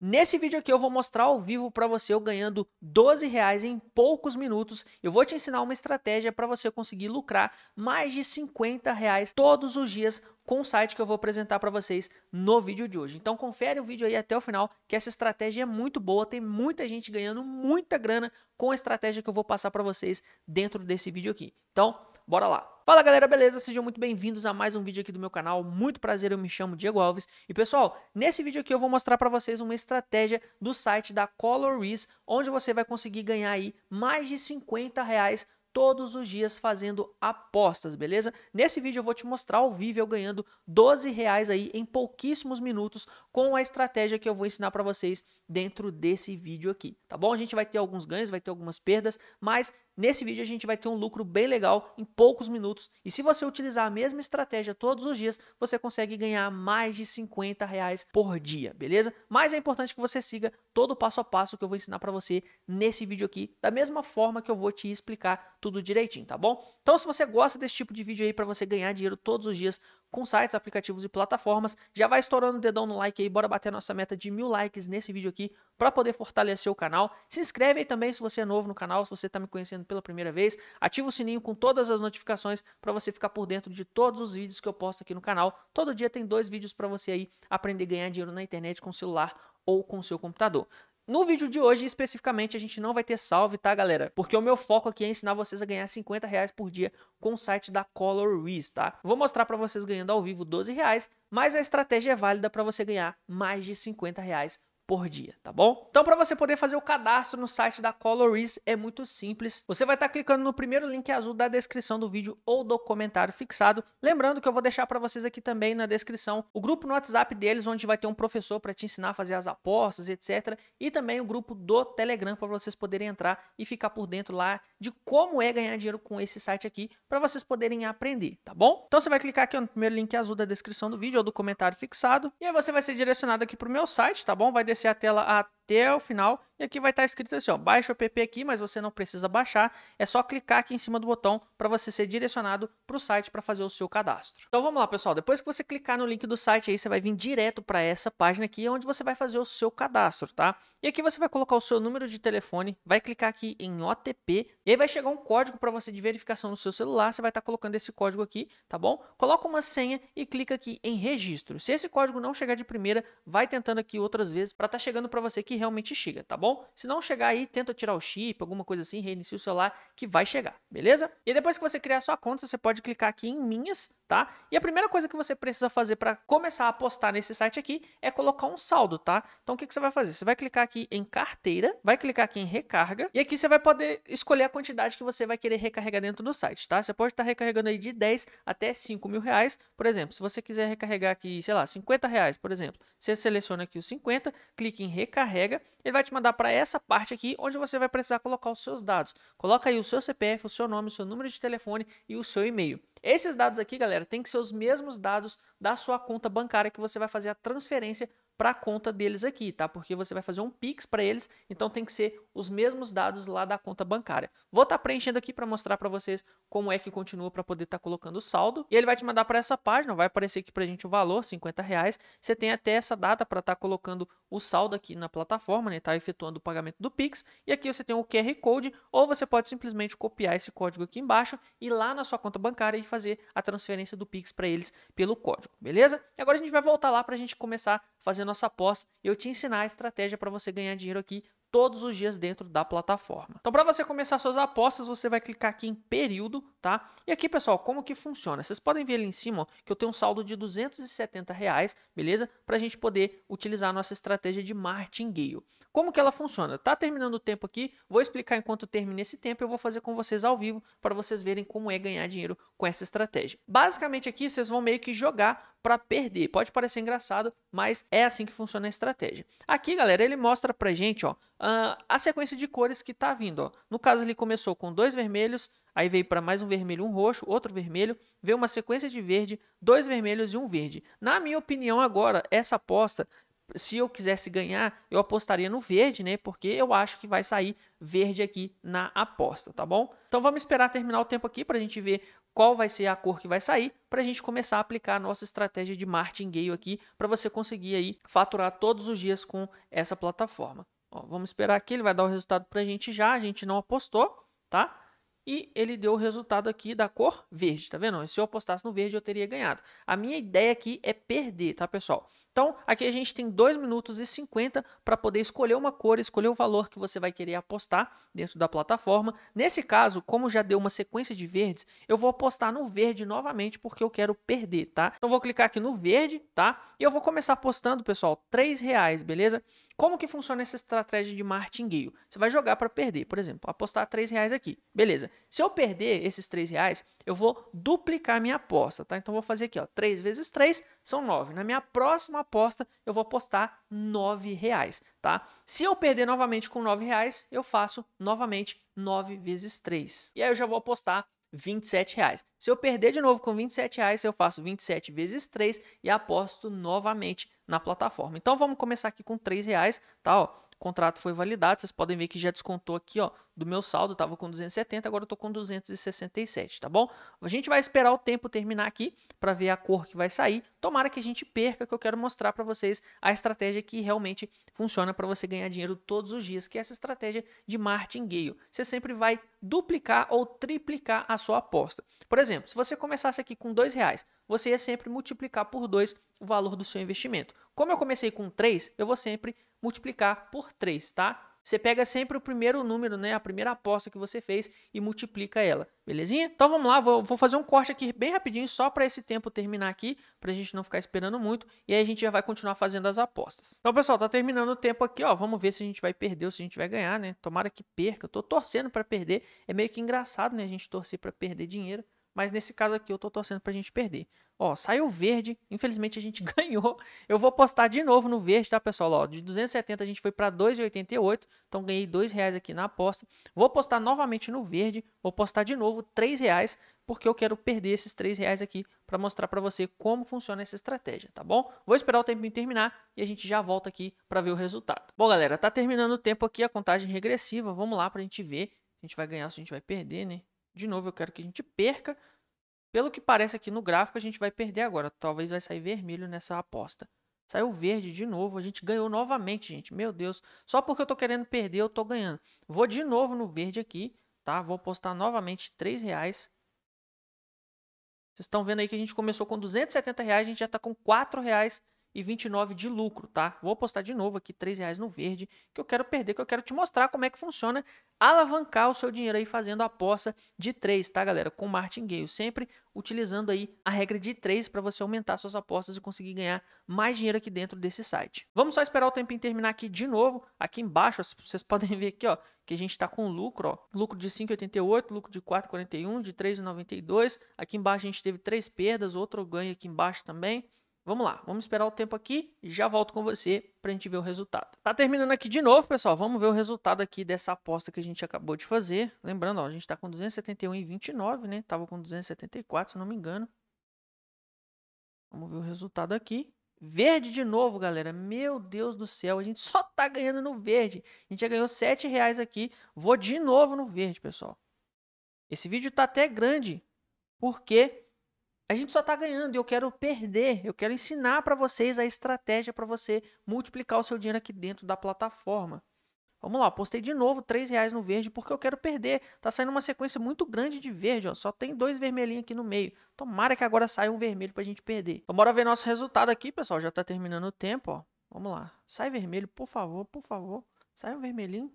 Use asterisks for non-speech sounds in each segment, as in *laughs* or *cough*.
Nesse vídeo aqui eu vou mostrar ao vivo para você eu ganhando 12 reais em poucos minutos. Eu vou te ensinar uma estratégia para você conseguir lucrar mais de 50 reais todos os dias com o site que eu vou apresentar para vocês no vídeo de hoje. Então confere o vídeo aí até o final, que essa estratégia é muito boa, tem muita gente ganhando muita grana com a estratégia que eu vou passar para vocês dentro desse vídeo aqui. Então, bora lá. Fala galera, beleza? Sejam muito bem-vindos a mais um vídeo aqui do meu canal. Muito prazer, eu me chamo Diego Alves. E pessoal, nesse vídeo aqui eu vou mostrar para vocês uma estratégia do site da Coloriz, onde você vai conseguir ganhar aí mais de 50 reais todos os dias fazendo apostas, beleza? Nesse vídeo eu vou te mostrar ao vivo eu ganhando 12 reais aí em pouquíssimos minutos com a estratégia que eu vou ensinar para vocês dentro desse vídeo aqui, tá bom? A gente vai ter alguns ganhos, vai ter algumas perdas, mas nesse vídeo a gente vai ter um lucro bem legal em poucos minutos e se você utilizar a mesma estratégia todos os dias, você consegue ganhar mais de 50 reais por dia, beleza? Mas é importante que você siga todo o passo a passo que eu vou ensinar para você nesse vídeo aqui, da mesma forma que eu vou te explicar tudo direitinho, tá bom? Então, se você gosta desse tipo de vídeo aí para você ganhar dinheiro todos os dias com sites, aplicativos e plataformas, já vai estourando o dedão no like aí, bora bater a nossa meta de mil likes nesse vídeo aqui para poder fortalecer o canal. Se inscreve aí também se você é novo no canal, se você está me conhecendo pela primeira vez, ativa o sininho com todas as notificações para você ficar por dentro de todos os vídeos que eu posto aqui no canal. Todo dia tem dois vídeos para você aí aprender a ganhar dinheiro na internet com o celular ou com o seu computador. No vídeo de hoje, especificamente, a gente não vai ter salve, tá, galera? Porque o meu foco aqui é ensinar vocês a ganhar 50 reais por dia com o site da ColorWiz, tá? Vou mostrar para vocês ganhando ao vivo 12 reais, mas a estratégia é válida para você ganhar mais de 50 reais por dia, tá bom? Então, para você poder fazer o cadastro no site da Coloris, é muito simples. Você vai estar tá clicando no primeiro link azul da descrição do vídeo ou do comentário fixado. Lembrando que eu vou deixar para vocês aqui também na descrição o grupo no WhatsApp deles, onde vai ter um professor para te ensinar a fazer as apostas, etc. E também o grupo do Telegram para vocês poderem entrar e ficar por dentro lá de como é ganhar dinheiro com esse site aqui, para vocês poderem aprender, tá bom? Então, você vai clicar aqui no primeiro link azul da descrição do vídeo ou do comentário fixado e aí você vai ser direcionado aqui para o meu site, tá bom? Vai se a tela a até o final. E aqui vai estar tá escrito assim, ó, baixa o app aqui, mas você não precisa baixar. É só clicar aqui em cima do botão para você ser direcionado para o site para fazer o seu cadastro. Então vamos lá, pessoal. Depois que você clicar no link do site aí, você vai vir direto para essa página aqui, onde você vai fazer o seu cadastro, tá? E aqui você vai colocar o seu número de telefone, vai clicar aqui em OTP, e aí vai chegar um código para você de verificação no seu celular. Você vai estar tá colocando esse código aqui, tá bom? Coloca uma senha e clica aqui em registro. Se esse código não chegar de primeira, vai tentando aqui outras vezes para estar tá chegando para você que realmente chega, tá bom? Se não chegar aí, tenta tirar o chip, alguma coisa assim, reinicia o celular que vai chegar, beleza? E depois que você criar a sua conta, você pode clicar aqui em minhas, tá? E a primeira coisa que você precisa fazer para começar a apostar nesse site aqui é colocar um saldo, tá? Então o que, que você vai fazer? Você vai clicar aqui em carteira, vai clicar aqui em recarga e aqui você vai poder escolher a quantidade que você vai querer recarregar dentro do site, tá? Você pode estar tá recarregando aí de 10 até 5 mil reais, por exemplo. Se você quiser recarregar aqui, sei lá, 50 reais, por exemplo, você seleciona aqui os 50, clique em recarrega pega, ele vai te mandar para essa parte aqui onde você vai precisar colocar os seus dados. Coloca aí o seu CPF, o seu nome, o seu número de telefone e o seu e-mail. Esses dados aqui, galera, tem que ser os mesmos dados da sua conta bancária que você vai fazer a transferência para a conta deles aqui, tá? Porque você vai fazer um Pix para eles, então tem que ser os mesmos dados lá da conta bancária. Vou estar tá preenchendo aqui para mostrar para vocês como é que continua para poder estar tá colocando o saldo. E ele vai te mandar para essa página, vai aparecer aqui para gente o valor, 50 reais. Você tem até essa data para estar tá colocando o saldo aqui na plataforma, né? Tá efetuando o pagamento do Pix. E aqui você tem o QR Code, ou você pode simplesmente copiar esse código aqui embaixo e lá na sua conta bancária e fazer a transferência do Pix para eles pelo código, beleza? E agora a gente vai voltar lá para a gente começar fazendo nossa aposta e eu te ensinar a estratégia para você ganhar dinheiro aqui todos os dias dentro da plataforma. Então, para você começar suas apostas, você vai clicar aqui em período, tá? E aqui, pessoal, como que funciona? Vocês podem ver ali em cima ó, que eu tenho um saldo de 270 reais, beleza? Para a gente poder utilizar a nossa estratégia de martingale. Como que ela funciona? Tá terminando o tempo aqui, vou explicar enquanto termina esse tempo, eu vou fazer com vocês ao vivo para vocês verem como é ganhar dinheiro com essa estratégia. Basicamente aqui vocês vão meio que jogar para perder. Pode parecer engraçado, mas é assim que funciona a estratégia. Aqui, galera, ele mostra pra gente, ó, a sequência de cores que tá vindo, ó. No caso ele começou com dois vermelhos, aí veio para mais um vermelho, um roxo, outro vermelho, veio uma sequência de verde, dois vermelhos e um verde. Na minha opinião agora, essa aposta se eu quisesse ganhar, eu apostaria no verde, né? Porque eu acho que vai sair verde aqui na aposta, tá bom? Então vamos esperar terminar o tempo aqui para a gente ver qual vai ser a cor que vai sair para a gente começar a aplicar a nossa estratégia de martingale aqui para você conseguir aí faturar todos os dias com essa plataforma. Ó, vamos esperar aqui, ele vai dar o resultado para a gente já, a gente não apostou, tá? E ele deu o resultado aqui da cor verde, tá vendo? Se eu apostasse no verde, eu teria ganhado. A minha ideia aqui é perder, tá, pessoal? Então, aqui a gente tem 2 minutos e 50 para poder escolher uma cor, escolher o valor que você vai querer apostar dentro da plataforma. Nesse caso, como já deu uma sequência de verdes, eu vou apostar no verde novamente porque eu quero perder, tá? Então, vou clicar aqui no verde, tá? E eu vou começar apostando, pessoal, 3 reais, beleza? Como que funciona essa estratégia de martingale? Você vai jogar para perder, por exemplo, apostar 3 reais aqui. Beleza. Se eu perder esses 3 reais, eu vou duplicar minha aposta, tá? Então, vou fazer aqui, ó, 3 vezes 3 são 9. Na minha próxima aposta, eu vou apostar 9 reais, tá? Se eu perder novamente com 9 reais, eu faço novamente 9 vezes 3. E aí, eu já vou apostar 27 reais. Se eu perder de novo com 27 reais, eu faço 27 vezes 3 e aposto novamente na plataforma. Então, vamos começar aqui com 3 reais, tá? Ó, contrato foi validado, vocês podem ver que já descontou aqui, ó, do meu saldo, estava com 270, agora estou tô com 267, tá bom? A gente vai esperar o tempo terminar aqui para ver a cor que vai sair. Tomara que a gente perca, que eu quero mostrar para vocês a estratégia que realmente funciona para você ganhar dinheiro todos os dias, que é essa estratégia de martingale. Você sempre vai duplicar ou triplicar a sua aposta. Por exemplo, se você começasse aqui com dois reais, você ia sempre multiplicar por 2 o valor do seu investimento. Como eu comecei com 3, eu vou sempre multiplicar por 3, tá? Você pega sempre o primeiro número, né, a primeira aposta que você fez e multiplica ela, belezinha? Então vamos lá, vou, fazer um corte aqui bem rapidinho só para esse tempo terminar aqui, para a gente não ficar esperando muito e aí a gente já vai continuar fazendo as apostas. Então pessoal, tá terminando o tempo aqui, ó, vamos ver se a gente vai perder ou se a gente vai ganhar, né? Tomara que perca, eu tô torcendo para perder, é meio que engraçado, né, a gente torcer para perder dinheiro, mas nesse caso aqui eu tô torcendo pra gente perder. Ó, saiu verde, infelizmente a gente *laughs* ganhou. Eu vou postar de novo no verde, tá, pessoal? Ó, de 270 a gente foi para 2,88, então ganhei 2 reais aqui na aposta. Vou postar novamente no verde, vou postar de novo 3 reais, porque eu quero perder esses 3 reais aqui para mostrar para você como funciona essa estratégia, tá bom? Vou esperar o tempinho terminar e a gente já volta aqui para ver o resultado. Bom, galera, tá terminando o tempo aqui, a contagem regressiva, vamos lá pra gente ver. A gente vai ganhar se a gente vai perder, né? De novo, eu quero que a gente perca. Pelo que parece aqui no gráfico, a gente vai perder agora. Talvez vai sair vermelho nessa aposta. Saiu verde de novo. A gente ganhou novamente, gente. Meu Deus. Só porque eu tô querendo perder, eu tô ganhando. Vou de novo no verde aqui, tá? Vou apostar novamente R$3,00. reais. Vocês estão vendo aí que a gente começou com R$270,00. reais, a gente já tá com R$4,00 reais e 29 de lucro, tá? Vou postar de novo aqui R$ reais no verde, que eu quero perder, que eu quero te mostrar como é que funciona alavancar o seu dinheiro aí fazendo aposta de 3, tá, galera? Com martingale, sempre utilizando aí a regra de 3 para você aumentar suas apostas e conseguir ganhar mais dinheiro aqui dentro desse site. Vamos só esperar o tempinho terminar aqui de novo. Aqui embaixo, vocês podem ver aqui, ó, que a gente está com lucro, ó, lucro de 5,88, lucro de 4,41, de 3,92. Aqui embaixo a gente teve três perdas, outro ganho aqui embaixo também. Vamos lá, vamos esperar o tempo aqui e já volto com você para a gente ver o resultado. Tá terminando aqui de novo, pessoal. Vamos ver o resultado aqui dessa aposta que a gente acabou de fazer. Lembrando, ó, a gente está com 271,29, né? Tava com 274, se não me engano. Vamos ver o resultado aqui. Verde de novo, galera. Meu Deus do céu, a gente só tá ganhando no verde. A gente já ganhou 7 reais aqui. Vou de novo no verde, pessoal. Esse vídeo tá até grande, porque a gente só está ganhando e eu quero perder. Eu quero ensinar para vocês a estratégia para você multiplicar o seu dinheiro aqui dentro da plataforma. Vamos lá, postei de novo três reais no verde porque eu quero perder. Tá saindo uma sequência muito grande de verde, ó. Só tem dois vermelhinhos aqui no meio. Tomara que agora saia um vermelho pra gente perder. Então bora ver nosso resultado aqui, pessoal. Já tá terminando o tempo, ó. Vamos lá. Sai vermelho, por favor, por favor. Sai um vermelhinho.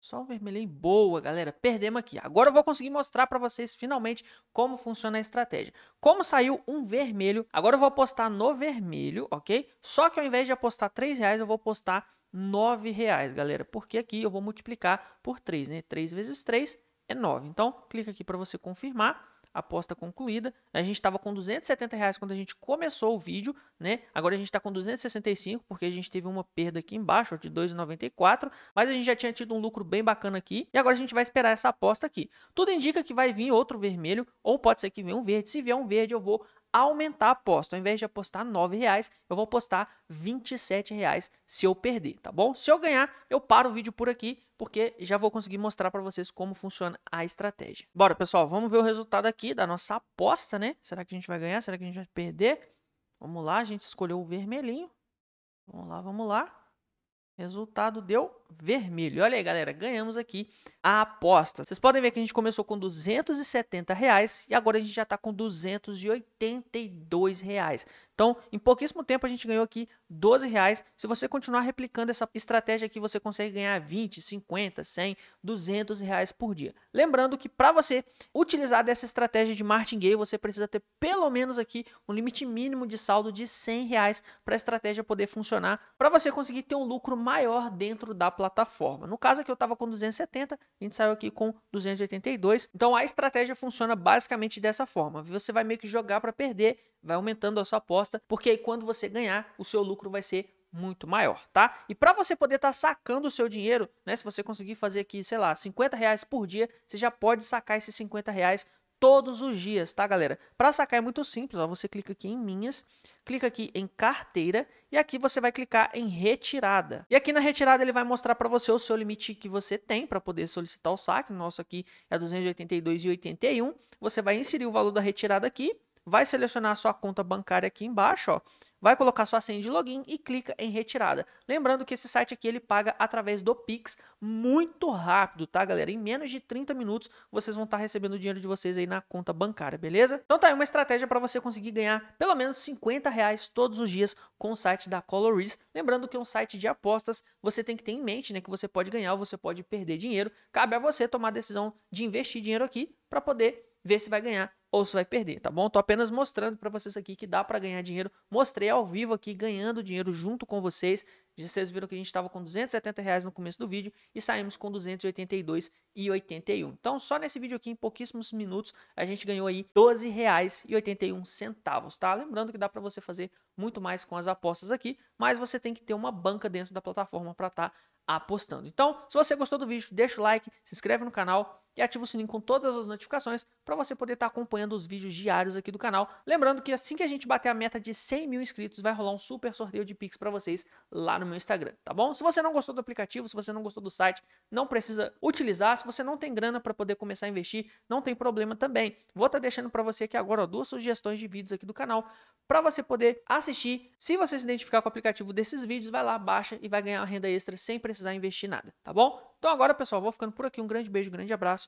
Só o vermelhinho. Boa, galera. Perdemos aqui. Agora eu vou conseguir mostrar para vocês finalmente como funciona a estratégia. Como saiu um vermelho, agora eu vou apostar no vermelho, ok? Só que ao invés de apostar 3 reais, eu vou apostar 9 reais, galera. Porque aqui eu vou multiplicar por 3, né? 3 vezes 3 é 9. Então, clica aqui para você confirmar aposta concluída. A gente estava com 270 reais quando a gente começou o vídeo, né? Agora a gente está com 265 porque a gente teve uma perda aqui embaixo de 2,94, mas a gente já tinha tido um lucro bem bacana aqui e agora a gente vai esperar essa aposta aqui. Tudo indica que vai vir outro vermelho ou pode ser que venha um verde. Se vier um verde, eu vou aumentar a aposta. Ao invés de apostar R$ reais, eu vou apostar R$ reais se eu perder, tá bom? Se eu ganhar, eu paro o vídeo por aqui, porque já vou conseguir mostrar para vocês como funciona a estratégia. Bora, pessoal, vamos ver o resultado aqui da nossa aposta, né? Será que a gente vai ganhar? Será que a gente vai perder? Vamos lá, a gente escolheu o vermelhinho. Vamos lá, vamos lá. Resultado deu vermelho. Olha aí, galera, ganhamos aqui a aposta. Vocês podem ver que a gente começou com 270 reais e agora a gente já está com 282 reais. Então, em pouquíssimo tempo a gente ganhou aqui 12 reais. Se você continuar replicando essa estratégia aqui, você consegue ganhar 20, 50, 100, 200 reais por dia. Lembrando que para você utilizar dessa estratégia de martingale, você precisa ter pelo menos aqui um limite mínimo de saldo de 100 reais para a estratégia poder funcionar, para você conseguir ter um lucro maior dentro da plataforma. No caso aqui eu estava com 270, a gente saiu aqui com 282. Então a estratégia funciona basicamente dessa forma. Você vai meio que jogar para perder, vai aumentando a sua aposta aposta, porque aí quando você ganhar, o seu lucro vai ser muito maior, tá? E para você poder estar tá sacando o seu dinheiro, né? Se você conseguir fazer aqui, sei lá, 50 reais por dia, você já pode sacar esses 50 reais todos os dias, tá, galera? Para sacar é muito simples, ó, você clica aqui em minhas, clica aqui em carteira e aqui você vai clicar em retirada. E aqui na retirada ele vai mostrar para você o seu limite que você tem para poder solicitar o saque. O nosso aqui é 282,81. Você vai inserir o valor da retirada aqui vai selecionar sua conta bancária aqui embaixo, ó, vai colocar sua senha de login e clica em retirada. Lembrando que esse site aqui ele paga através do Pix muito rápido, tá, galera? Em menos de 30 minutos vocês vão estar tá recebendo o dinheiro de vocês aí na conta bancária, beleza? Então tá aí uma estratégia para você conseguir ganhar pelo menos 50 reais todos os dias com o site da Coloris. Lembrando que é um site de apostas, você tem que ter em mente né, que você pode ganhar ou você pode perder dinheiro. Cabe a você tomar a decisão de investir dinheiro aqui para poder ver se vai ganhar ou você vai perder, tá bom? Tô apenas mostrando para vocês aqui que dá para ganhar dinheiro. Mostrei ao vivo aqui ganhando dinheiro junto com vocês. Vocês viram que a gente estava com 270 reais no começo do vídeo e saímos com 282,81. Então, só nesse vídeo aqui, em pouquíssimos minutos, a gente ganhou aí 12 reais e 81 centavos, tá? Lembrando que dá para você fazer muito mais com as apostas aqui, mas você tem que ter uma banca dentro da plataforma para estar tá apostando. Então, se você gostou do vídeo, deixa o like, se inscreve no canal e ativa o sininho com todas as notificações para você poder estar tá acompanhando os vídeos diários aqui do canal. Lembrando que assim que a gente bater a meta de 100 mil inscritos, vai rolar um super sorteio de Pix para vocês lá no meu Instagram, tá bom? Se você não gostou do aplicativo, se você não gostou do site, não precisa utilizar. Se você não tem grana para poder começar a investir, não tem problema também. Vou estar tá deixando para você aqui agora ó, duas sugestões de vídeos aqui do canal para você poder assistir. Se você se identificar com o aplicativo desses vídeos, vai lá, baixa e vai ganhar uma renda extra sem precisar investir nada, tá bom? Então agora, pessoal, vou ficando por aqui. Um grande beijo, grande abraço